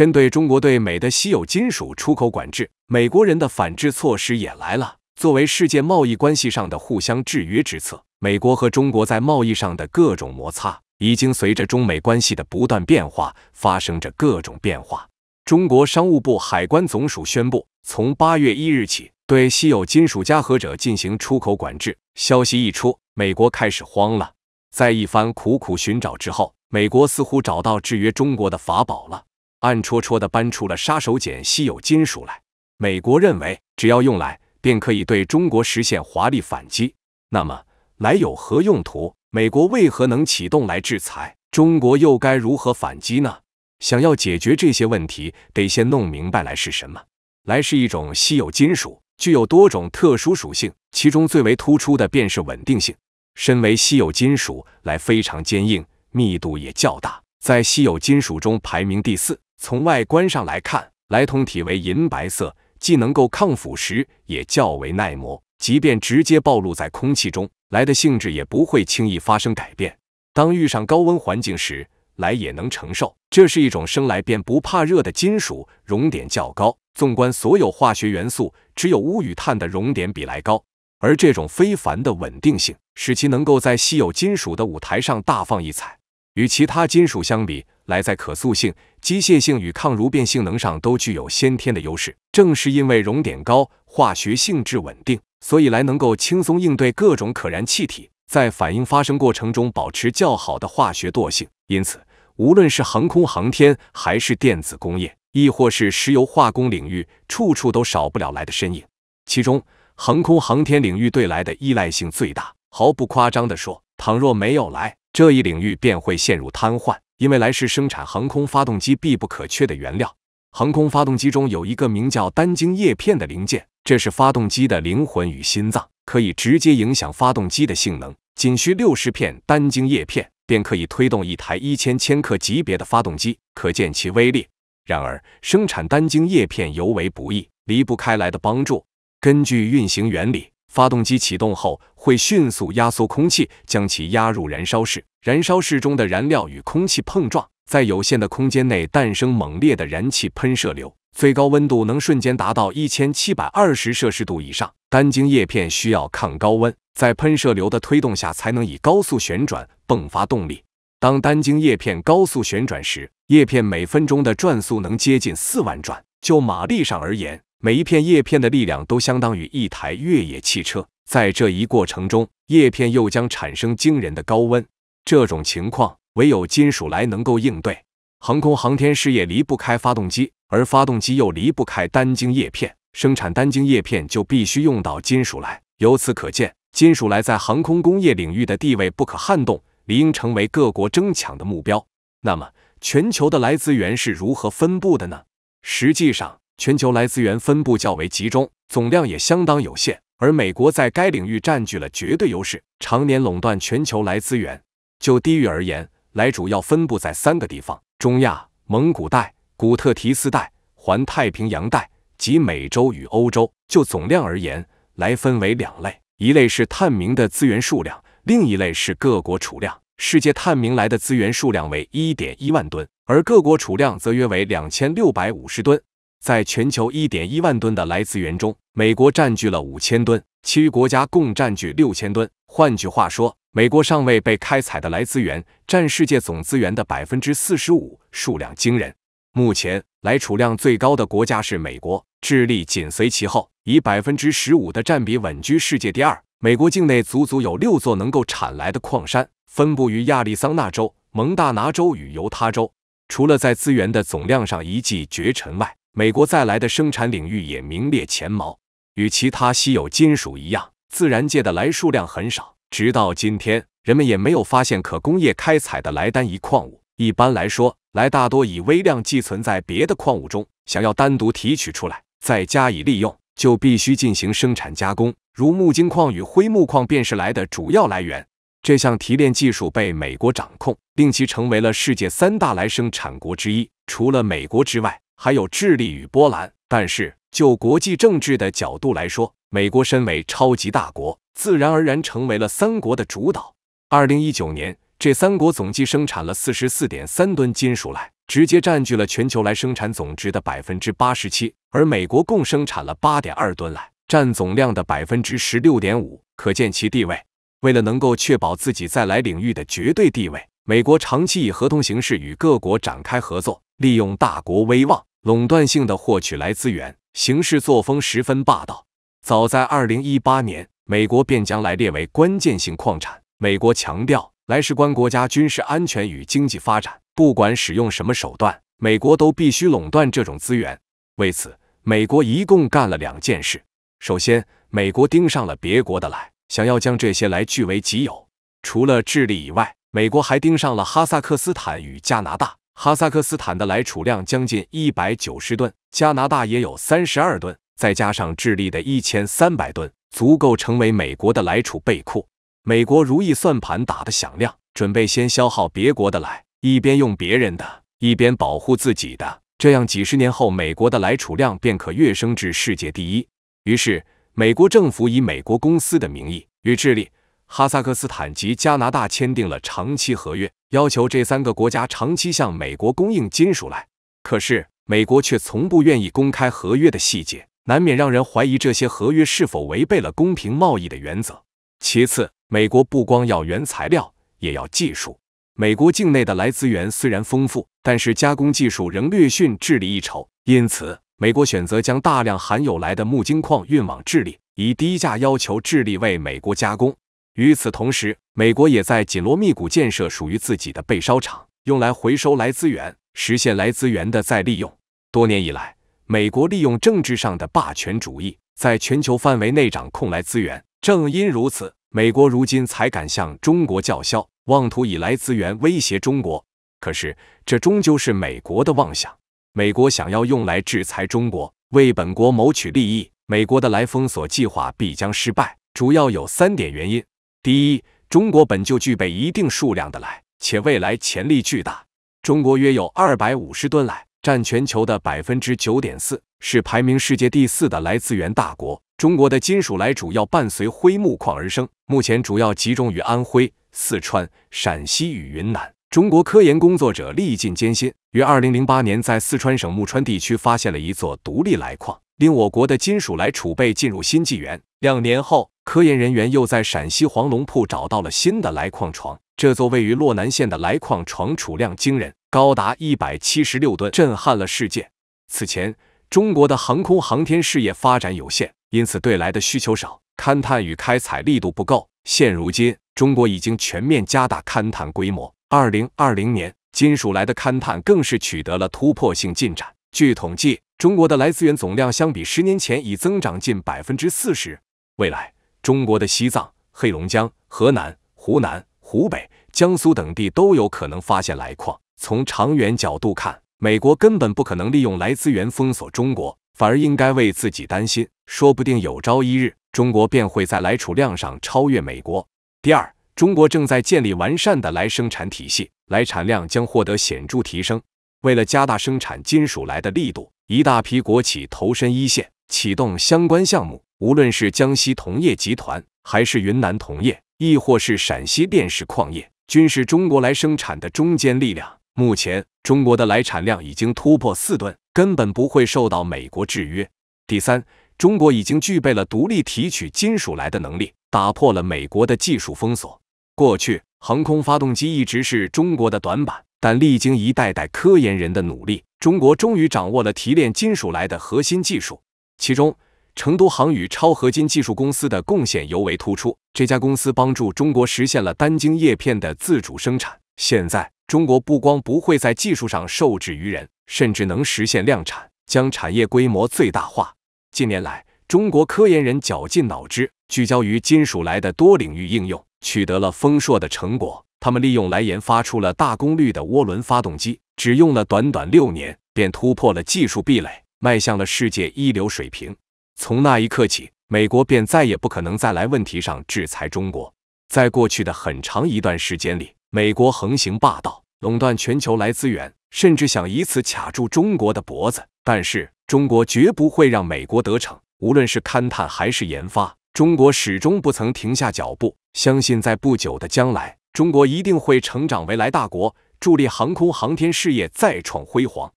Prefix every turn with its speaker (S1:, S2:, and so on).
S1: 针对中国对美的稀有金属出口管制，美国人的反制措施也来了。作为世界贸易关系上的互相制约之策，美国和中国在贸易上的各种摩擦，已经随着中美关系的不断变化发生着各种变化。中国商务部海关总署宣布，从八月一日起对稀有金属加和者进行出口管制。消息一出，美国开始慌了。在一番苦苦寻找之后，美国似乎找到制约中国的法宝了。暗戳戳地搬出了杀手锏——稀有金属来。美国认为，只要用来，便可以对中国实现华丽反击。那么，来有何用途？美国为何能启动来制裁中国？又该如何反击呢？想要解决这些问题，得先弄明白来是什么。来是一种稀有金属，具有多种特殊属性，其中最为突出的便是稳定性。身为稀有金属，来非常坚硬，密度也较大，在稀有金属中排名第四。从外观上来看，莱通体为银白色，既能够抗腐蚀，也较为耐磨。即便直接暴露在空气中，来的性质也不会轻易发生改变。当遇上高温环境时，来也能承受。这是一种生来便不怕热的金属，熔点较高。纵观所有化学元素，只有钨与碳的熔点比来高。而这种非凡的稳定性，使其能够在稀有金属的舞台上大放异彩。与其他金属相比，来在可塑性、机械性与抗蠕变性能上都具有先天的优势。正是因为熔点高、化学性质稳定，所以来能够轻松应对各种可燃气体，在反应发生过程中保持较好的化学惰性。因此，无论是航空航天还是电子工业，亦或是石油化工领域，处处都少不了来的身影。其中，航空航天领域对来的依赖性最大，毫不夸张地说，倘若没有来，这一领域便会陷入瘫痪。因为来是生产航空发动机必不可缺的原料。航空发动机中有一个名叫单晶叶片的零件，这是发动机的灵魂与心脏，可以直接影响发动机的性能。仅需六十片单晶叶片，便可以推动一台一千千克级别的发动机，可见其威力。然而，生产单晶叶片尤为不易，离不开来的帮助。根据运行原理。发动机启动后，会迅速压缩空气，将其压入燃烧室。燃烧室中的燃料与空气碰撞，在有限的空间内诞生猛烈的燃气喷射流，最高温度能瞬间达到一千七百二十摄氏度以上。单晶叶片需要抗高温，在喷射流的推动下，才能以高速旋转迸发动力。当单晶叶片高速旋转时，叶片每分钟的转速能接近四万转。就马力上而言，每一片叶片的力量都相当于一台越野汽车。在这一过程中，叶片又将产生惊人的高温。这种情况唯有金属来能够应对。航空航天事业离不开发动机，而发动机又离不开单晶叶片。生产单晶叶片就必须用到金属来。由此可见，金属来在航空工业领域的地位不可撼动，理应成为各国争抢的目标。那么，全球的来资源是如何分布的呢？实际上，全球来资源分布较为集中，总量也相当有限，而美国在该领域占据了绝对优势，常年垄断全球来资源。就地域而言，来主要分布在三个地方：中亚、蒙古带、古特提斯带、环太平洋带及美洲与欧洲。就总量而言，来分为两类，一类是探明的资源数量，另一类是各国储量。世界探明来的资源数量为一点一万吨，而各国储量则约为两千六百五十吨。在全球1.1万吨的来资源中，美国占据了5000吨，其余国家共占据6000吨。换句话说，美国尚未被开采的来资源占世界总资源的45%，数量惊人。目前，来储量最高的国家是美国，智利紧随其后，以15%的占比稳居世界第二。美国境内足足有六座能够产来的矿山，分布于亚利桑那州、蒙大拿州与犹他州。除了在资源的总量上一骑绝尘外，美国在来的生产领域也名列前茅。与其他稀有金属一样，自然界的莱数量很少，直到今天，人们也没有发现可工业开采的莱单一矿物。一般来说，莱大多以微量寄存在别的矿物中，想要单独提取出来再加以利用，就必须进行生产加工。如钼精矿与灰钼矿便是来的主要来源。这项提炼技术被美国掌控，令其成为了世界三大来生产国之一。除了美国之外，还有智利与波兰，但是就国际政治的角度来说，美国身为超级大国，自然而然成为了三国的主导。二零一九年，这三国总计生产了四十四点三吨金属来，直接占据了全球来生产总值的百分之八十七。而美国共生产了八点二吨来，占总量的百分之十六点五，可见其地位。为了能够确保自己在来领域的绝对地位，美国长期以合同形式与各国展开合作，利用大国威望。垄断性的获取来资源，行事作风十分霸道。早在二零一八年，美国便将来列为关键性矿产。美国强调，来事关国家军事安全与经济发展，不管使用什么手段，美国都必须垄断这种资源。为此，美国一共干了两件事：首先，美国盯上了别国的来，想要将这些来据为己有；除了智利以外，美国还盯上了哈萨克斯坦与加拿大。哈萨克斯坦的来储量将近一百九十吨，加拿大也有三十二吨，再加上智利的一千三百吨，足够成为美国的来储备库。美国如意算盘打得响亮，准备先消耗别国的来，一边用别人的，一边保护自己的，这样几十年后，美国的来储量便可跃升至世界第一。于是，美国政府以美国公司的名义与智利。哈萨克斯坦及加拿大签订了长期合约，要求这三个国家长期向美国供应金属来。可是，美国却从不愿意公开合约的细节，难免让人怀疑这些合约是否违背了公平贸易的原则。其次，美国不光要原材料，也要技术。美国境内的来资源虽然丰富，但是加工技术仍略逊智利一筹，因此，美国选择将大量含有来的钼精矿运往智利，以低价要求智利为美国加工。与此同时，美国也在紧锣密鼓建设属于自己的备烧厂，用来回收来资源，实现来资源的再利用。多年以来，美国利用政治上的霸权主义，在全球范围内掌控来资源。正因如此，美国如今才敢向中国叫嚣，妄图以来资源威胁中国。可是，这终究是美国的妄想。美国想要用来制裁中国，为本国谋取利益，美国的来封锁计划必将失败，主要有三点原因。第一，中国本就具备一定数量的来，且未来潜力巨大。中国约有二百五十吨来，占全球的百分之九点四，是排名世界第四的来资源大国。中国的金属来主要伴随灰木矿而生，目前主要集中于安徽、四川、陕西与云南。中国科研工作者历尽艰辛，于二零零八年在四川省木川地区发现了一座独立来矿，令我国的金属来储备进入新纪元。两年后。科研人员又在陕西黄龙铺找到了新的来矿床。这座位于洛南县的来矿床储量惊人，高达一百七十六吨，震撼了世界。此前，中国的航空航天事业发展有限，因此对来的需求少，勘探与开采力度不够。现如今，中国已经全面加大勘探规模。二零二零年，金属来的勘探更是取得了突破性进展。据统计，中国的来资源总量相比十年前已增长近百分之四十。未来，中国的西藏、黑龙江、河南、湖南、湖北、江苏等地都有可能发现来矿。从长远角度看，美国根本不可能利用来资源封锁中国，反而应该为自己担心。说不定有朝一日，中国便会在来储量上超越美国。第二，中国正在建立完善的来生产体系，来产量将获得显著提升。为了加大生产金属来的力度，一大批国企投身一线，启动相关项目。无论是江西铜业集团，还是云南铜业，亦或是陕西炼石矿业，均是中国来生产的中坚力量。目前，中国的来产量已经突破四吨，根本不会受到美国制约。第三，中国已经具备了独立提取金属来的能力，打破了美国的技术封锁。过去，航空发动机一直是中国的短板，但历经一代代科研人的努力，中国终于掌握了提炼金属来的核心技术，其中。成都航宇超合金技术公司的贡献尤为突出。这家公司帮助中国实现了单晶叶片的自主生产。现在，中国不光不会在技术上受制于人，甚至能实现量产，将产业规模最大化。近年来，中国科研人绞尽脑汁，聚焦于金属来的多领域应用，取得了丰硕的成果。他们利用来研发出了大功率的涡轮发动机，只用了短短六年，便突破了技术壁垒，迈向了世界一流水平。从那一刻起，美国便再也不可能在来问题上制裁中国。在过去的很长一段时间里，美国横行霸道，垄断全球来资源，甚至想以此卡住中国的脖子。但是，中国绝不会让美国得逞。无论是勘探还是研发，中国始终不曾停下脚步。相信在不久的将来，中国一定会成长为来大国，助力航空航天事业再创辉煌。